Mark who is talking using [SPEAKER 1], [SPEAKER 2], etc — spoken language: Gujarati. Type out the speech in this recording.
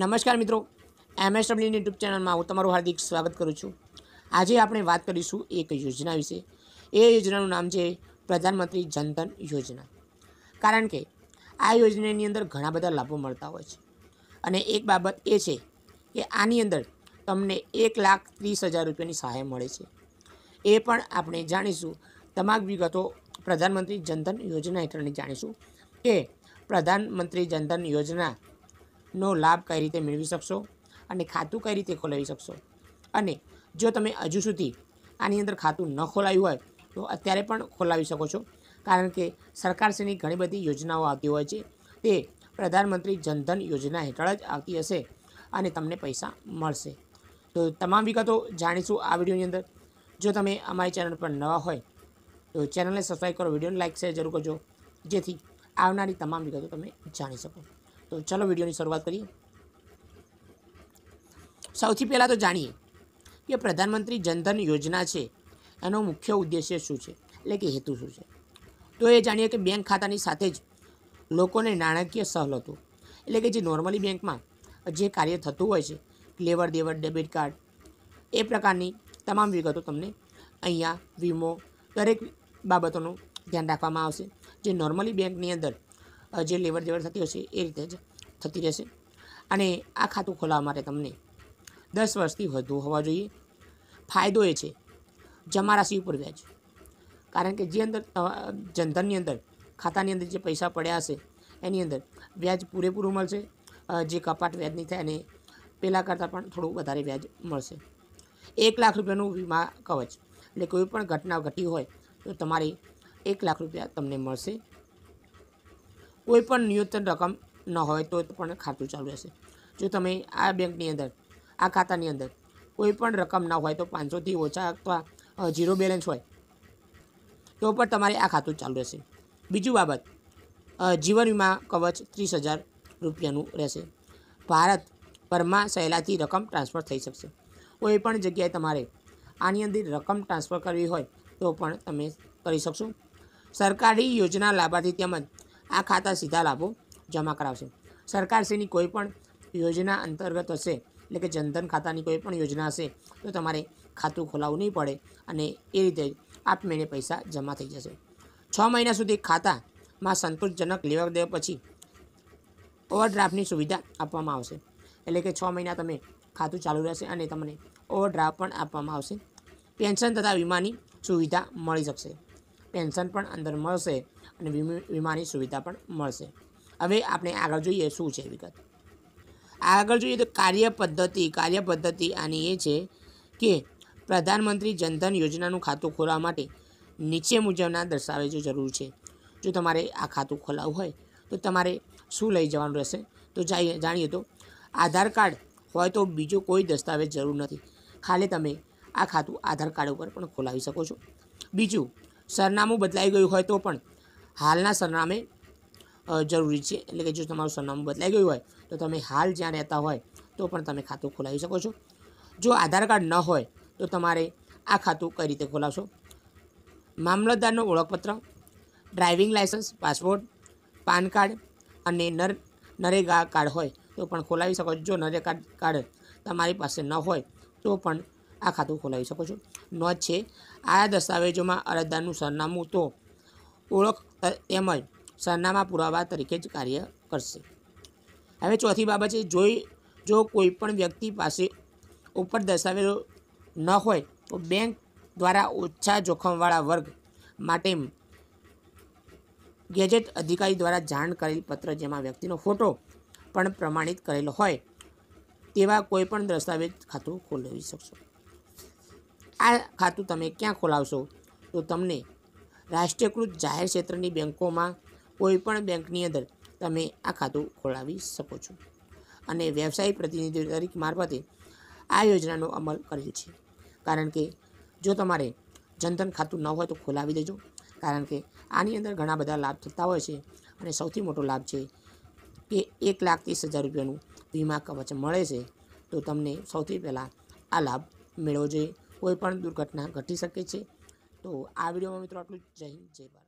[SPEAKER 1] નમસ્કાર મિત્રો એમએસડબ્લ્યુની યુટ્યુબ ચેનલમાં હું તમારું હાર્દિક સ્વાગત કરું છું આજે આપણે વાત કરીશું એક યોજના વિશે એ યોજનાનું નામ છે પ્રધાનમંત્રી જનધન યોજના કારણ કે આ યોજનાની અંદર ઘણા બધા લાભો મળતા હોય છે અને એક બાબત એ છે કે આની અંદર તમને એક લાખ ત્રીસ હજાર રૂપિયાની સહાય મળે છે એ પણ આપણે જાણીશું તમામ વિગતો પ્રધાનમંત્રી જનધન યોજના હેઠળની જાણીશું કે પ્રધાનમંત્રી જનધન યોજના નો લાભ કઈ રીતે મેળવી શકશો અને ખાતું કઈ રીતે ખોલાવી શકશો અને જો તમે હજુ સુધી આની અંદર ખાતું ન ખોલાવ્યું હોય તો અત્યારે પણ ખોલાવી શકો છો કારણ કે સરકારશ્રીની ઘણી બધી યોજનાઓ આવતી હોય છે તે પ્રધાનમંત્રી જનધન યોજના હેઠળ જ આવતી હશે અને તમને પૈસા મળશે તો તમામ વિગતો જાણીશું આ વિડીયોની અંદર જો તમે અમારી ચેનલ પર નવા હોય તો ચેનલને સબસ્ક્રાઈબ કરો વિડીયોને લાઇક શેર જરૂર કરજો જેથી આવનારી તમામ વિગતો તમે જાણી શકો તો ચાલો વિડીયોની શરૂઆત કરીએ સૌથી પહેલાં તો જાણીએ કે પ્રધાનમંત્રી જનધન યોજના છે એનો મુખ્ય ઉદ્દેશ્ય શું છે એટલે કે હેતુ શું છે તો એ જાણીએ કે બેંક ખાતાની સાથે જ લોકોને નાણાકીય સવલતો એટલે કે જે નોર્મલી બેંકમાં જે કાર્ય થતું હોય છે લેવડ દેવડ ડેબિટ કાર્ડ એ પ્રકારની તમામ વિગતો તમને અહીંયા વીમો દરેક બાબતોનું ધ્યાન રાખવામાં આવશે જે નોર્મલી બેંકની અંદર જે લેવડ દેવડ થતી હશે એ રીતે જ થતી રહેશે અને આ ખાતું ખોલાવવા માટે તમને દસ વર્ષથી વધુ હોવા જોઈએ ફાયદો એ છે જમા રાશિ ઉપર વ્યાજ કારણ કે જે અંદર જનધનની અંદર ખાતાની અંદર જે પૈસા પડ્યા હશે એની અંદર વ્યાજ પૂરેપૂરું મળશે જે કપાટ વ્યાજ નહીં થાય અને પહેલાં કરતાં પણ થોડું વધારે વ્યાજ મળશે એક લાખ રૂપિયાનું વીમા કવચ એટલે કોઈ પણ ઘટના ઘટી હોય તો તમારી એક લાખ રૂપિયા તમને મળશે કોઈ પણ ન્યૂનતમ રકમ ન હોય તો પણ ખાતું ચાલુ રહેશે જો તમે આ બેંકની અંદર આ ખાતાની અંદર કોઈ પણ રકમ ન હોય તો પાંચસોથી ઓછા અથવા ઝીરો બેલેન્સ હોય તો પણ તમારે આ ખાતું ચાલુ રહેશે બીજું બાબત જીવન વીમા કવચ ત્રીસ હજાર રૂપિયાનું રહેશે ભારતભરમાં સહેલાથી રકમ ટ્રાન્સફર થઈ શકશે કોઈ પણ જગ્યાએ તમારે આની અંદર રકમ ટ્રાન્સફર કરવી હોય તો પણ તમે કરી શકશો સરકારી યોજના લાભાર્થી તેમજ આ ખાતા સીધા લાભો જમા કરાવશે સરકારશ્રીની કોઈ પણ યોજના અંતર્ગત હશે એટલે કે જનધન ખાતાની કોઈ પણ યોજના હશે તો તમારે ખાતું ખોલાવવું નહીં પડે અને એ રીતે આપમેળે પૈસા જમા થઈ જશે છ મહિના સુધી ખાતામાં સંતોષજનક લેવા દેવા પછી ઓવરડ્રાફ્ટની સુવિધા આપવામાં આવશે એટલે કે છ મહિના તમે ખાતું ચાલુ રહેશે અને તમને ઓવરડ્રાફ્ટ પણ આપવામાં આવશે પેન્શન તથા વીમાની સુવિધા મળી શકશે પેન્શન પણ અંદર મળશે અને વીમાની સુવિધા પણ મળશે હવે આપણે આગળ જોઈએ શું છે વિગત આગળ જોઈએ તો કાર્ય પદ્ધતિ કાર્ય પદ્ધતિ આની એ છે કે પ્રધાનમંત્રી જનધન યોજનાનું ખાતું ખોલવા માટે નીચે મુજબના દસ્તાવેજો જરૂર છે જો તમારે આ ખાતું ખોલાવવું હોય તો તમારે શું લઈ જવાનું રહેશે તો જાણીએ તો આધાર કાર્ડ હોય તો બીજો કોઈ દસ્તાવેજ જરૂર નથી ખાલી તમે આ ખાતું આધાર કાર્ડ ઉપર પણ ખોલાવી શકો છો બીજું સરનામું બદલાઈ ગયું હોય તો પણ હાલના સરનામે જરૂરી છે એટલે કે જો તમારું સરનામું બદલાઈ ગયું હોય તો તમે હાલ જ્યાં રહેતા હોય તો પણ તમે ખાતું ખોલાવી શકો છો જો આધાર કાર્ડ ન હોય તો તમારે આ ખાતું કઈ રીતે ખોલાવશો મામલતદારનું ઓળખપત્ર driving licence passport PAN card અને નર નરેગા કાર્ડ હોય તો પણ ખોલાવી શકો છો જો નરેગા કાર્ડ તમારી પાસે ન હોય તો પણ આ ખાતું ખોલાવી શકો છો નોંધ છે આ દસ્તાવેજોમાં અરજદારનું સરનામું તો ઓળખ તેમજ સરનામા પુરાવા તરીકે જ કાર્ય કરશે હવે ચોથી બાબત છે જોઈ જો કોઈપણ વ્યક્તિ પાસે ઉપર દસ્તાવેજો ન હોય તો બેંક દ્વારા ઓછા જોખમવાળા વર્ગ માટે ગેજેટ અધિકારી દ્વારા જાણ કરેલ પત્ર જેમાં વ્યક્તિનો ફોટો પણ પ્રમાણિત કરેલો હોય તેવા કોઈપણ દસ્તાવેજ ખાતું ખોલાવી શકશો આ ખાતું તમે ક્યાં ખોલાવશો તો તમને રાષ્ટ્રીયકૃત જાહેર ક્ષેત્રની બેંકોમાં કોઈપણ બેંકની અંદર તમે આ ખાતું ખોલાવી શકો છો અને વ્યવસાયિક પ્રતિનિધિ તરીકે મારફતે આ યોજનાનો અમલ કરેલ છે કારણ કે જો તમારે જનધન ખાતું ન હોય તો ખોલાવી દેજો કારણ કે આની અંદર ઘણા બધા લાભ થતા હોય છે અને સૌથી મોટો લાભ છે કે એક લાખ ત્રીસ હજાર રૂપિયાનું વીમા કવચ મળે છે તો તમને સૌથી પહેલાં આ લાભ મેળવવો જોઈએ કોઈપણ દુર્ઘટના ઘટી શકે છે તો આ વિડીયોમાં મિત્રો આટલું જય હિન્દ જય ભારત